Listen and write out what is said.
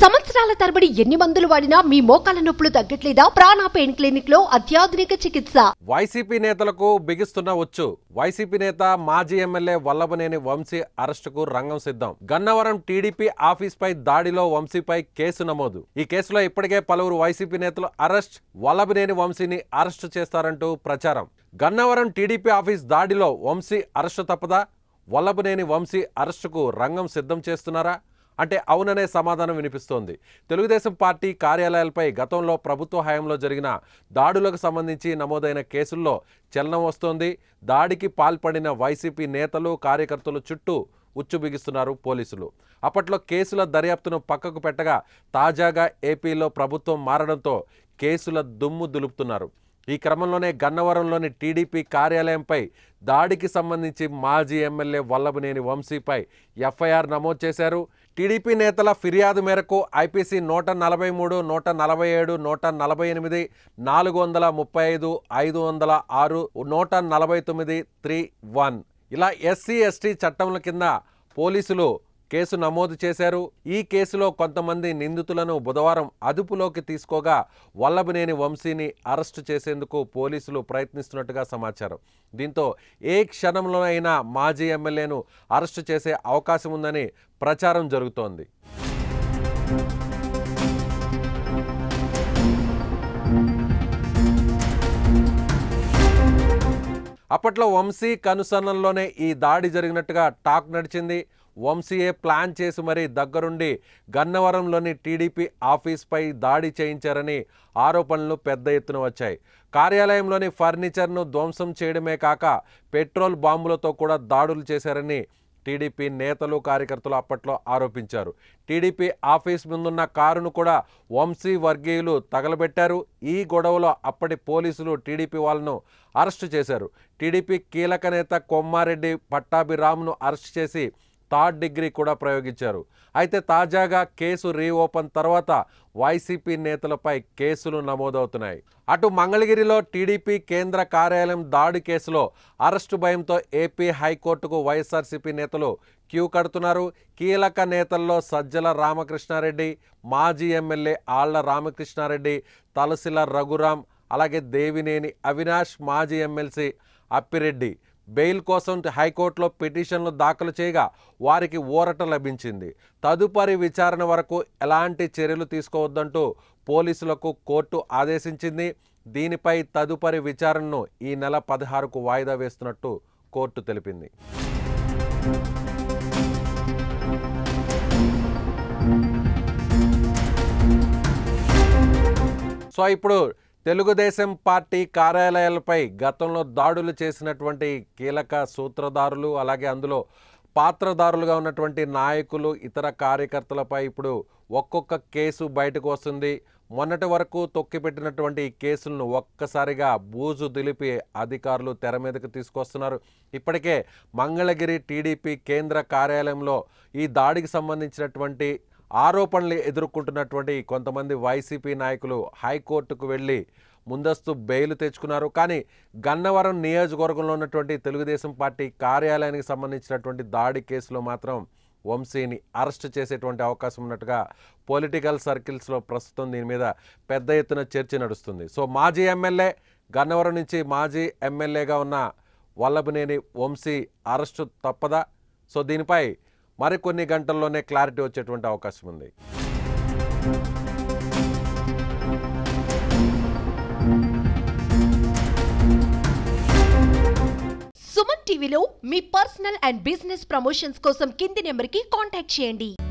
సంవత్సరాల తరబడి ఎన్ని మందులు వాడినా మీ మోకాల నొప్పులు తగ్గట్లేదా ప్రాణా పెయిన్ క్లినిక్ లో అత్యాధునిక చికిత్స వైసీపీ నేతలకు బిగిస్తున్న వచ్చు వైసీపీ నేత మాజీ ఎమ్మెల్యే వల్లభనేని వంశీ అరెస్టుకు రంగం సిద్ధం గన్నవరం టీడీపీ ఆఫీస్ పై దాడిలో వంశీపై కేసు నమోదు ఈ కేసులో ఇప్పటికే పలువురు వైసీపీ నేతలు అరెస్ట్ వల్లభనేని వంశీని అరెస్టు చేస్తారంటూ ప్రచారం గన్నవరం టీడీపీ ఆఫీస్ దాడిలో వంశీ అరెస్టు తప్పదా వల్లభనేని వంశీ అరెస్టుకు రంగం సిద్ధం చేస్తున్నారా అంటే అవుననే సమాధానం వినిపిస్తోంది తెలుగుదేశం పార్టీ కార్యాలయాలపై గతంలో ప్రభుత్వ హయాంలో జరిగిన దాడులకు సంబంధించి నమోదైన కేసుల్లో చలనం వస్తోంది దాడికి పాల్పడిన వైసీపీ నేతలు కార్యకర్తలు చుట్టూ ఉచ్చుబిగిస్తున్నారు పోలీసులు అప్పట్లో కేసుల దర్యాప్తును పక్కకు పెట్టగా తాజాగా ఏపీలో ప్రభుత్వం మారడంతో కేసుల దుమ్ము దులుపుతున్నారు ఈ క్రమంలోనే గన్నవరంలోని టీడీపీ కార్యాలయంపై దాడికి సంబంధించి మాజీ ఎమ్మెల్యే వల్లభనేని వంశీపై ఎఫ్ఐఆర్ నమోదు చేశారు టీడీపీ నేతల ఫిర్యాదు మేరకు ఐపీసీ నూట నలభై మూడు నూట నలభై ఏడు నూట నలభై ఎనిమిది నాలుగు వందల ముప్పై ఐదు ఐదు వందల ఆరు నూట నలభై తొమ్మిది త్రీ వన్ ఇలా ఎస్సీ ఎస్టీ చట్టముల కింద పోలీసులు కేసు నమోదు చేశారు ఈ కేసులో కొంతమంది నిందితులను బుధవారం అదుపులోకి తీసుకోగా వల్లభనేని వంశీని అరెస్టు చేసేందుకు పోలీసులు ప్రయత్నిస్తున్నట్టుగా సమాచారం దీంతో ఏ క్షణంలోనైనా మాజీ ఎమ్మెల్యేను అరెస్టు చేసే అవకాశం ఉందని ప్రచారం జరుగుతోంది అప్పట్లో వంశీ కనుసన్నంలోనే ఈ దాడి జరిగినట్టుగా టాక్ నడిచింది వంశీయే ప్లాన్ చేసి మరీ దగ్గరుండి గన్నవరంలోని టీడీపీ ఆఫీస్పై దాడి చేయించారని ఆరోపణలు పెద్ద ఎత్తున వచ్చాయి కార్యాలయంలోని ఫర్నిచర్ను ధ్వంసం చేయడమే కాక పెట్రోల్ బాంబులతో కూడా దాడులు చేశారని టీడీపీ నేతలు కార్యకర్తలు అప్పట్లో ఆరోపించారు టీడీపీ ఆఫీస్ ముందున్న కారును కూడా వంశీ వర్గీయులు తగలబెట్టారు ఈ గొడవలో అప్పటి పోలీసులు టీడీపీ వాళ్ళను అరెస్టు చేశారు టీడీపీ కీలక నేత కొమ్మారెడ్డి పట్టాభిరామ్ను అరెస్టు చేసి థర్డ్ డిగ్రీ కూడా ప్రయోగించారు అయితే తాజాగా కేసు రీఓపెన్ తర్వాత వైసీపీ నేతలపై కేసులు నమోదవుతున్నాయి అటు మంగళగిరిలో టీడీపీ కేంద్ర కార్యాలయం దాడి కేసులో అరెస్టు భయంతో ఏపీ హైకోర్టుకు వైఎస్ఆర్సీపీ నేతలు క్యూ కడుతున్నారు కీలక నేతల్లో సజ్జల రామకృష్ణారెడ్డి మాజీ ఎమ్మెల్యే ఆళ్ల రామకృష్ణారెడ్డి తలసిల రఘురాం అలాగే దేవినేని అవినాష్ మాజీ ఎమ్మెల్సీ అప్పిరెడ్డి బెయిల్ కోసం హైకోర్టులో పిటిషన్లు దాఖలు చేయగా వారికి ఊరట లభించింది తదుపరి విచారణ వరకు ఎలాంటి చర్యలు తీసుకోవద్దంటూ పోలీసులకు కోర్టు ఆదేశించింది దీనిపై తదుపరి విచారణను ఈ నెల పదహారుకు వాయిదా వేస్తున్నట్టు కోర్టు తెలిపింది సో ఇప్పుడు తెలుగుదేశం పార్టీ కార్యాలయాలపై గతంలో దాడులు చేసినటువంటి కీలక సూత్రధారులు అలాగే అందులో పాత్రదారులుగా ఉన్నటువంటి నాయకులు ఇతర కార్యకర్తలపై ఇప్పుడు ఒక్కొక్క కేసు బయటకు వస్తుంది మొన్నటి వరకు తొక్కిపెట్టినటువంటి ఈ కేసులను ఒక్కసారిగా బూజు దిలిపి అధికారులు తెర మీదకు తీసుకొస్తున్నారు ఇప్పటికే మంగళగిరి టీడీపీ కేంద్ర కార్యాలయంలో ఈ దాడికి సంబంధించినటువంటి ఆరోపణలు ఎదుర్కొంటున్నటువంటి కొంతమంది వైసీపీ నాయకులు హైకోర్టుకు వెళ్ళి ముందస్తు బెయిల్ తెచ్చుకున్నారు కానీ గన్నవరం నియోజకవర్గంలో ఉన్నటువంటి తెలుగుదేశం పార్టీ కార్యాలయానికి సంబంధించినటువంటి దాడి కేసులో మాత్రం వంశీని అరెస్ట్ చేసేటువంటి అవకాశం ఉన్నట్టుగా పొలిటికల్ సర్కిల్స్లో ప్రస్తుతం దీని మీద పెద్ద ఎత్తున చర్చ నడుస్తుంది సో మాజీ ఎమ్మెల్యే గన్నవరం నుంచి మాజీ ఎమ్మెల్యేగా ఉన్న వల్లభనేని వంశీ అరెస్టు తప్పదా సో దీనిపై మరికొన్ని గంటల్లోనే క్లారిటీ వచ్చేటువంటి అవకాశం ఉంది సుమన్ టీవీలో మీ పర్సనల్ అండ్ బిజినెస్ ప్రమోషన్స్ కోసం కింది నెంబర్కి కాంటాక్ట్ చేయండి